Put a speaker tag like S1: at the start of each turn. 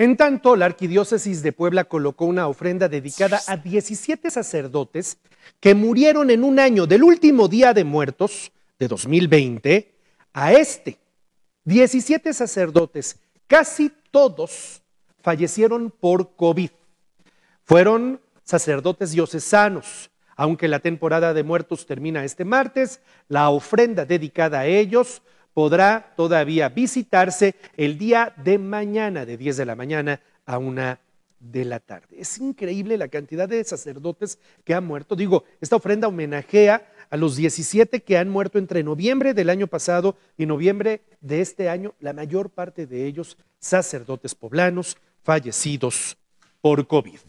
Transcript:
S1: En tanto, la Arquidiócesis de Puebla colocó una ofrenda dedicada a 17 sacerdotes que murieron en un año del último día de muertos de 2020 a este. 17 sacerdotes, casi todos fallecieron por COVID. Fueron sacerdotes diocesanos. Aunque la temporada de muertos termina este martes, la ofrenda dedicada a ellos podrá todavía visitarse el día de mañana, de 10 de la mañana a 1 de la tarde. Es increíble la cantidad de sacerdotes que han muerto. Digo, esta ofrenda homenajea a los 17 que han muerto entre noviembre del año pasado y noviembre de este año, la mayor parte de ellos sacerdotes poblanos fallecidos por COVID.